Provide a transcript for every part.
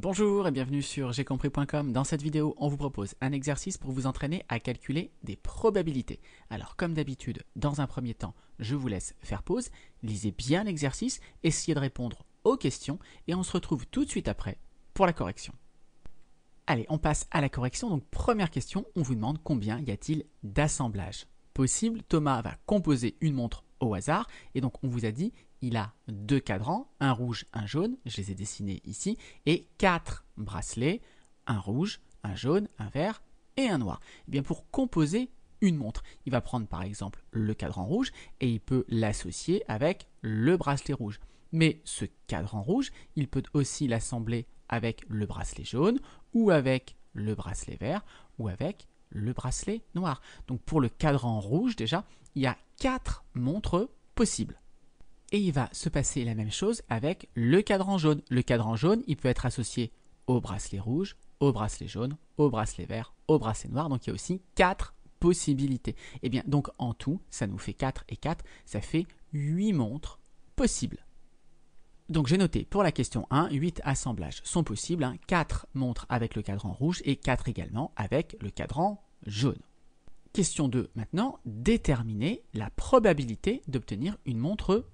Bonjour et bienvenue sur j'ai compris.com. Dans cette vidéo, on vous propose un exercice pour vous entraîner à calculer des probabilités. Alors comme d'habitude, dans un premier temps, je vous laisse faire pause, lisez bien l'exercice, essayez de répondre aux questions et on se retrouve tout de suite après pour la correction. Allez, on passe à la correction. Donc première question, on vous demande combien y a-t-il d'assemblages possibles. Thomas va composer une montre au hasard et donc on vous a dit il a deux cadrans, un rouge, un jaune, je les ai dessinés ici, et quatre bracelets, un rouge, un jaune, un vert et un noir. Eh bien pour composer une montre, il va prendre par exemple le cadran rouge et il peut l'associer avec le bracelet rouge. Mais ce cadran rouge, il peut aussi l'assembler avec le bracelet jaune ou avec le bracelet vert ou avec le bracelet noir. Donc pour le cadran rouge déjà, il y a quatre montres possibles. Et il va se passer la même chose avec le cadran jaune. Le cadran jaune, il peut être associé au bracelet rouge, au bracelet jaune, au bracelet vert, au bracelet noir. Donc il y a aussi 4 possibilités. Et eh bien donc en tout, ça nous fait 4 et 4, ça fait 8 montres possibles. Donc j'ai noté pour la question 1, 8 assemblages sont possibles, 4 hein. montres avec le cadran rouge et 4 également avec le cadran jaune. Question 2 maintenant, déterminer la probabilité d'obtenir une montre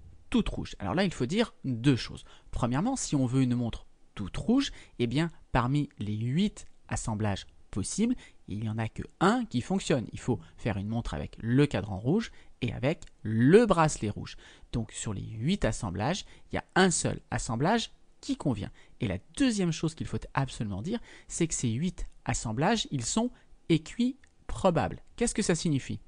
rouge. Alors là, il faut dire deux choses. Premièrement, si on veut une montre toute rouge, eh bien, parmi les 8 assemblages possibles, il n'y en a que un qui fonctionne. Il faut faire une montre avec le cadran rouge et avec le bracelet rouge. Donc sur les 8 assemblages, il y a un seul assemblage qui convient. Et la deuxième chose qu'il faut absolument dire, c'est que ces 8 assemblages, ils sont équiprobables. Qu'est-ce que ça signifie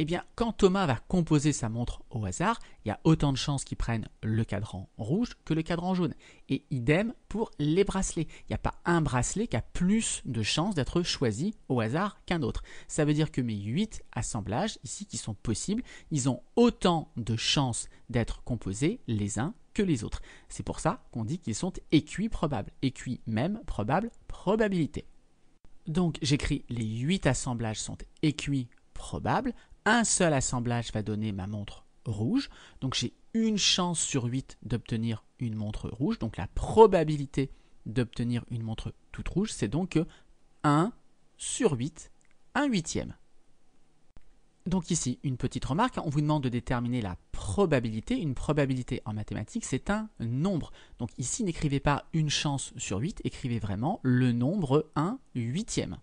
eh bien, quand Thomas va composer sa montre au hasard, il y a autant de chances qu'il prenne le cadran rouge que le cadran jaune. Et idem pour les bracelets. Il n'y a pas un bracelet qui a plus de chances d'être choisi au hasard qu'un autre. Ça veut dire que mes 8 assemblages, ici, qui sont possibles, ils ont autant de chances d'être composés les uns que les autres. C'est pour ça qu'on dit qu'ils sont équiprobables. Équi même, probable, probabilité. Donc j'écris les 8 assemblages sont équiprobables un seul assemblage va donner ma montre rouge. Donc j'ai une chance sur 8 d'obtenir une montre rouge. Donc la probabilité d'obtenir une montre toute rouge, c'est donc 1 sur 8, 1 huitième. Donc ici, une petite remarque, on vous demande de déterminer la probabilité. Une probabilité en mathématiques, c'est un nombre. Donc ici, n'écrivez pas une chance sur 8, écrivez vraiment le nombre 1 huitième.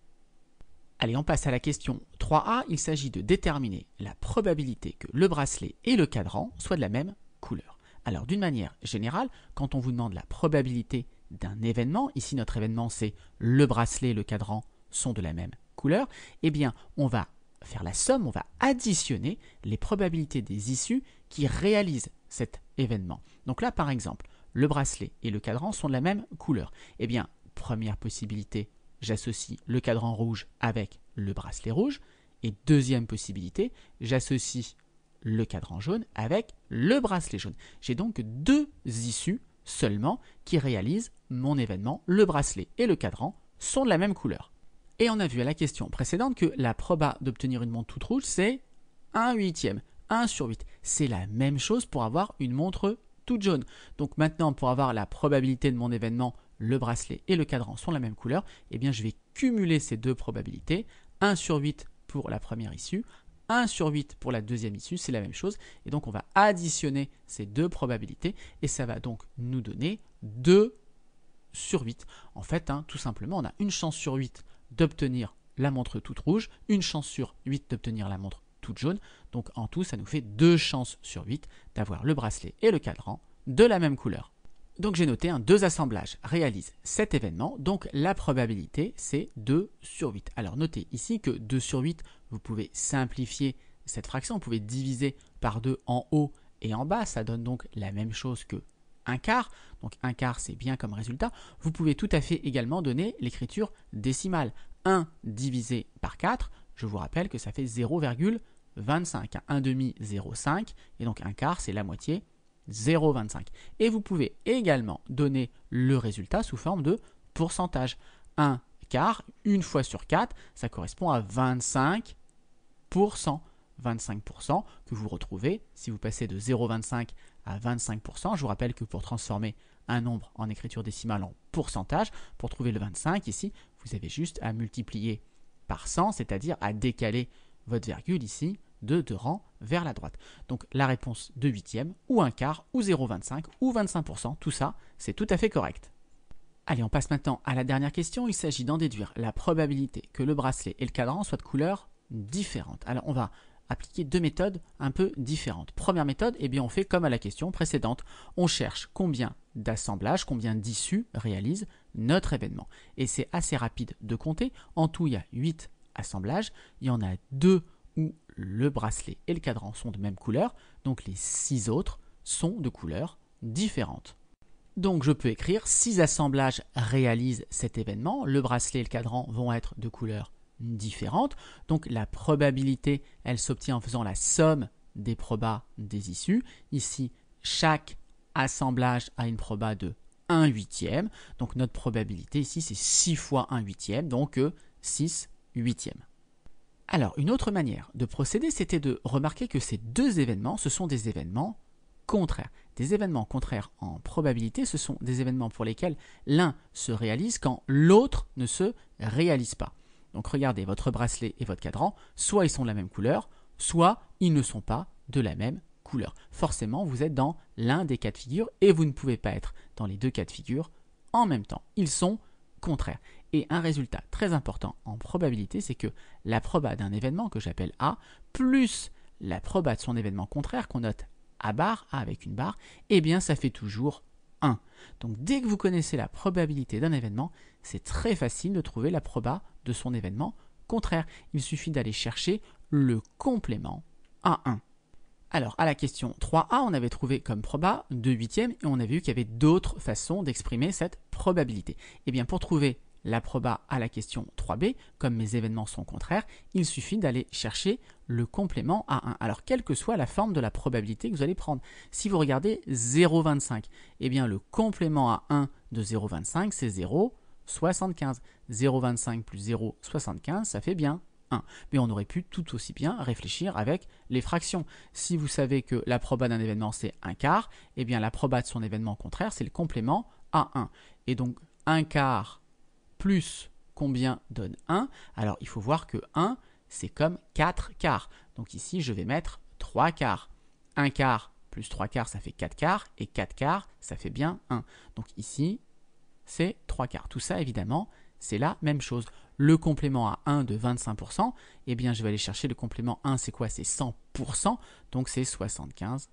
Allez, on passe à la question 3A. Il s'agit de déterminer la probabilité que le bracelet et le cadran soient de la même couleur. Alors, d'une manière générale, quand on vous demande la probabilité d'un événement, ici notre événement c'est le bracelet et le cadran sont de la même couleur, eh bien, on va faire la somme, on va additionner les probabilités des issues qui réalisent cet événement. Donc là, par exemple, le bracelet et le cadran sont de la même couleur. Eh bien, première possibilité, j'associe le cadran rouge avec le bracelet rouge. Et deuxième possibilité, j'associe le cadran jaune avec le bracelet jaune. J'ai donc deux issues seulement qui réalisent mon événement. Le bracelet et le cadran sont de la même couleur. Et on a vu à la question précédente que la proba d'obtenir une montre toute rouge, c'est 1 huitième, 1 sur 8. C'est la même chose pour avoir une montre toute jaune. Donc maintenant, pour avoir la probabilité de mon événement le bracelet et le cadran sont la même couleur, eh bien je vais cumuler ces deux probabilités, 1 sur 8 pour la première issue, 1 sur 8 pour la deuxième issue, c'est la même chose. Et donc on va additionner ces deux probabilités et ça va donc nous donner 2 sur 8. En fait, hein, tout simplement, on a une chance sur 8 d'obtenir la montre toute rouge, une chance sur 8 d'obtenir la montre toute jaune. Donc en tout, ça nous fait deux chances sur 8 d'avoir le bracelet et le cadran de la même couleur. Donc j'ai noté un hein, deux assemblages réalisent cet événement, donc la probabilité c'est 2 sur 8. Alors notez ici que 2 sur 8, vous pouvez simplifier cette fraction, vous pouvez diviser par 2 en haut et en bas, ça donne donc la même chose que 1 quart, donc 1 quart c'est bien comme résultat. Vous pouvez tout à fait également donner l'écriture décimale. 1 divisé par 4, je vous rappelle que ça fait 0,25, 1 hein. demi 0,5 et donc 1 quart c'est la moitié 0,25. Et vous pouvez également donner le résultat sous forme de pourcentage. 1 quart, une fois sur 4, ça correspond à 25%. 25% que vous retrouvez si vous passez de 0,25 à 25%. Je vous rappelle que pour transformer un nombre en écriture décimale en pourcentage, pour trouver le 25 ici, vous avez juste à multiplier par 100, c'est-à-dire à décaler votre virgule ici de deux rangs vers la droite. Donc la réponse de huitième, ou un quart, ou 0,25, ou 25%, tout ça, c'est tout à fait correct. Allez, on passe maintenant à la dernière question. Il s'agit d'en déduire la probabilité que le bracelet et le cadran soient de couleurs différentes. Alors on va appliquer deux méthodes un peu différentes. Première méthode, eh bien on fait comme à la question précédente. On cherche combien d'assemblages, combien d'issues réalise notre événement. Et c'est assez rapide de compter. En tout, il y a 8 assemblages. Il y en a deux où le bracelet et le cadran sont de même couleur, donc les six autres sont de couleurs différentes. Donc je peux écrire six assemblages réalisent cet événement, le bracelet et le cadran vont être de couleurs différentes, donc la probabilité elle s'obtient en faisant la somme des probas des issues. Ici, chaque assemblage a une proba de 1 huitième, donc notre probabilité ici c'est 6 fois 1 huitième, donc 6 euh, huitièmes. Alors, une autre manière de procéder, c'était de remarquer que ces deux événements, ce sont des événements contraires. Des événements contraires en probabilité, ce sont des événements pour lesquels l'un se réalise quand l'autre ne se réalise pas. Donc regardez, votre bracelet et votre cadran, soit ils sont de la même couleur, soit ils ne sont pas de la même couleur. Forcément, vous êtes dans l'un des cas de figure et vous ne pouvez pas être dans les deux cas de figure en même temps. Ils sont contraires. Et un résultat très important en probabilité, c'est que la proba d'un événement que j'appelle A, plus la proba de son événement contraire qu'on note A barre, A avec une barre, eh bien ça fait toujours 1. Donc dès que vous connaissez la probabilité d'un événement, c'est très facile de trouver la proba de son événement contraire. Il suffit d'aller chercher le complément a 1. Alors, à la question 3A, on avait trouvé comme proba 2 huitièmes et on a vu qu'il y avait d'autres façons d'exprimer cette probabilité. Eh bien, pour trouver la proba à la question 3b, comme mes événements sont contraires, il suffit d'aller chercher le complément A1. Alors quelle que soit la forme de la probabilité que vous allez prendre. Si vous regardez 0,25, eh bien le complément A1 de 0,25 c'est 0,75. 0,25 plus 0,75 ça fait bien 1. Mais on aurait pu tout aussi bien réfléchir avec les fractions. Si vous savez que la proba d'un événement c'est un quart, eh bien la proba de son événement contraire c'est le complément A1. Et donc un quart plus combien donne 1 Alors il faut voir que 1, c'est comme 4 quarts. Donc ici, je vais mettre 3 quarts. 1 quart plus 3 quarts, ça fait 4 quarts. Et 4 quarts, ça fait bien 1. Donc ici, c'est 3 quarts. Tout ça, évidemment, c'est la même chose. Le complément à 1 de 25%, eh bien, je vais aller chercher le complément 1, c'est quoi C'est 100%, donc c'est 75%.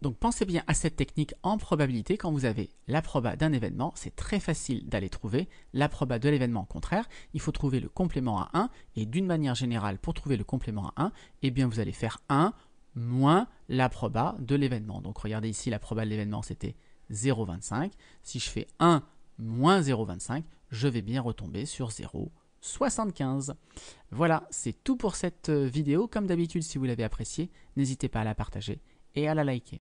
Donc pensez bien à cette technique en probabilité quand vous avez la proba d'un événement, c'est très facile d'aller trouver la proba de l'événement contraire, il faut trouver le complément à 1 et d'une manière générale pour trouver le complément à 1, eh bien vous allez faire 1 moins la proba de l'événement. Donc regardez ici la proba de l'événement c'était 0,25, si je fais 1 moins 0,25, je vais bien retomber sur 0.75. Voilà, c'est tout pour cette euh, vidéo. Comme d'habitude, si vous l'avez appréciée, n'hésitez pas à la partager et à la liker.